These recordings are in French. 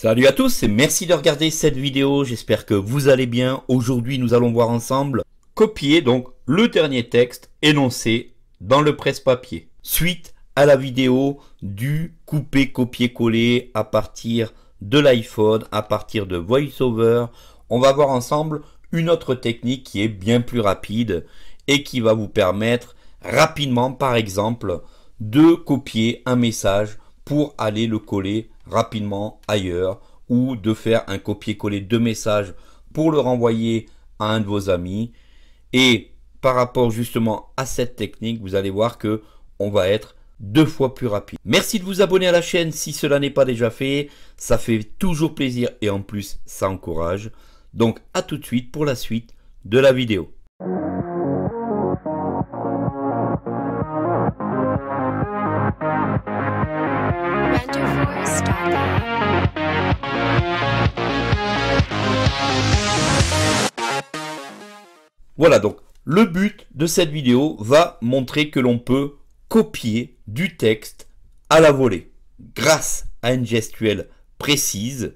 Salut à tous et merci de regarder cette vidéo, j'espère que vous allez bien. Aujourd'hui nous allons voir ensemble copier donc le dernier texte énoncé dans le presse-papier. Suite à la vidéo du couper, copier, coller à partir de l'iPhone, à partir de VoiceOver, on va voir ensemble une autre technique qui est bien plus rapide et qui va vous permettre rapidement par exemple de copier un message pour aller le coller rapidement ailleurs ou de faire un copier-coller de messages pour le renvoyer à un de vos amis. Et par rapport justement à cette technique, vous allez voir que on va être deux fois plus rapide. Merci de vous abonner à la chaîne si cela n'est pas déjà fait. Ça fait toujours plaisir et en plus ça encourage. Donc à tout de suite pour la suite de la vidéo. Voilà donc, le but de cette vidéo va montrer que l'on peut copier du texte à la volée. Grâce à une gestuelle précise,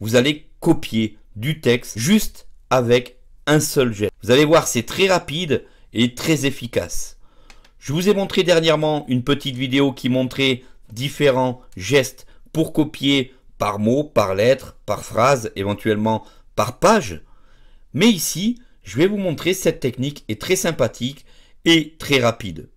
vous allez copier du texte juste avec un seul geste. Vous allez voir, c'est très rapide et très efficace. Je vous ai montré dernièrement une petite vidéo qui montrait différents gestes pour copier par mot, par lettre, par phrase, éventuellement par page. Mais ici, je vais vous montrer cette technique est très sympathique et très rapide.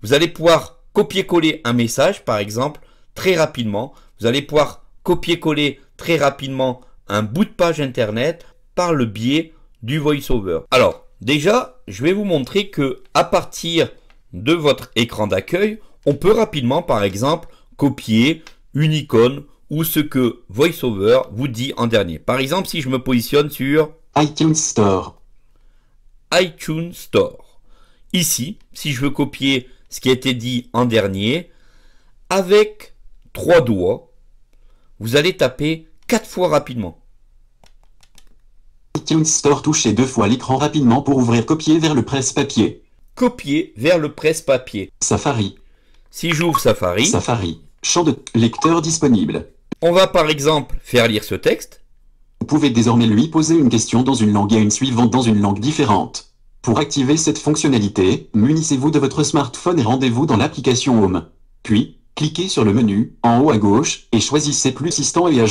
Vous allez pouvoir copier-coller un message par exemple très rapidement. Vous allez pouvoir copier-coller très rapidement un bout de page internet par le biais du voiceover. Alors déjà, je vais vous montrer que à partir de votre écran d'accueil, on peut rapidement par exemple copier une icône ou ce que VoiceOver vous dit en dernier. Par exemple, si je me positionne sur iTunes Store, iTunes Store. Ici, si je veux copier ce qui a été dit en dernier, avec trois doigts, vous allez taper quatre fois rapidement. iTunes Store touchez deux fois l'écran rapidement pour ouvrir copier vers le presse-papier. Copier vers le presse-papier. Safari. Si j'ouvre Safari. Safari. Champ de lecteur disponible. On va par exemple faire lire ce texte. Vous pouvez désormais lui poser une question dans une langue et une suivante dans une langue différente. Pour activer cette fonctionnalité, munissez-vous de votre smartphone et rendez-vous dans l'application Home. Puis, cliquez sur le menu, en haut à gauche, et choisissez plus assistant et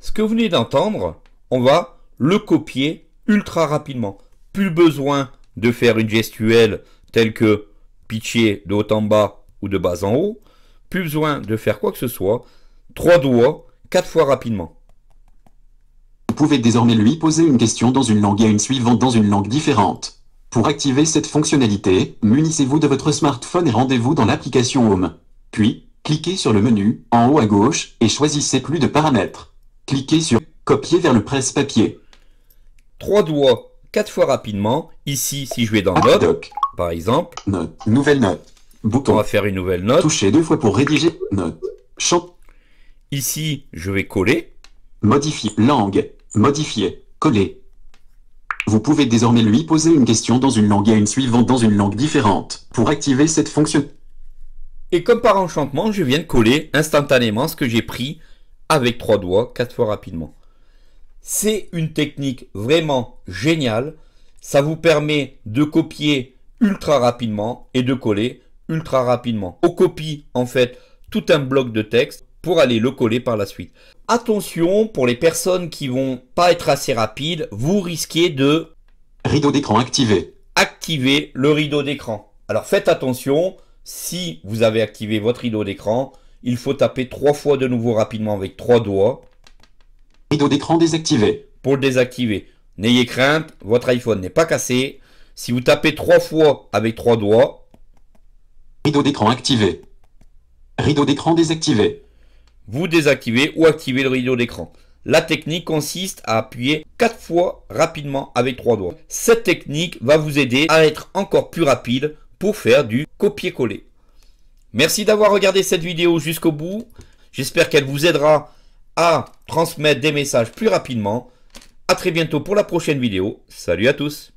Ce que vous venez d'entendre, on va le copier ultra rapidement. Plus besoin de faire une gestuelle telle que pitcher de haut en bas ou de bas en haut. Plus besoin de faire quoi que ce soit. Trois doigts, quatre fois rapidement pouvez désormais lui poser une question dans une langue et une suivante dans une langue différente. Pour activer cette fonctionnalité, munissez-vous de votre smartphone et rendez-vous dans l'application Home. Puis, cliquez sur le menu, en haut à gauche, et choisissez plus de paramètres. Cliquez sur Copier vers le presse-papier. Trois doigts, quatre fois rapidement. Ici, si je vais dans Note, par exemple. Nouvelle note. Bouton. On va faire une nouvelle note. Touchez deux fois pour rédiger. Note. Chant. Ici, je vais coller. Modifier langue. Modifier. Coller. Vous pouvez désormais lui poser une question dans une langue et une suivante dans une langue différente pour activer cette fonction. Et comme par enchantement, je viens de coller instantanément ce que j'ai pris avec trois doigts, quatre fois rapidement. C'est une technique vraiment géniale. Ça vous permet de copier ultra rapidement et de coller ultra rapidement. On copie en fait tout un bloc de texte pour aller le coller par la suite. Attention, pour les personnes qui vont pas être assez rapides, vous risquez de... Rideau d'écran activé. Activer le rideau d'écran. Alors faites attention, si vous avez activé votre rideau d'écran, il faut taper trois fois de nouveau rapidement avec trois doigts. Rideau d'écran désactivé. Pour le désactiver. N'ayez crainte, votre iPhone n'est pas cassé. Si vous tapez trois fois avec trois doigts. Rideau d'écran activé. Rideau d'écran désactivé vous désactivez ou activez le rideau d'écran. La technique consiste à appuyer 4 fois rapidement avec trois doigts. Cette technique va vous aider à être encore plus rapide pour faire du copier-coller. Merci d'avoir regardé cette vidéo jusqu'au bout. J'espère qu'elle vous aidera à transmettre des messages plus rapidement. A très bientôt pour la prochaine vidéo. Salut à tous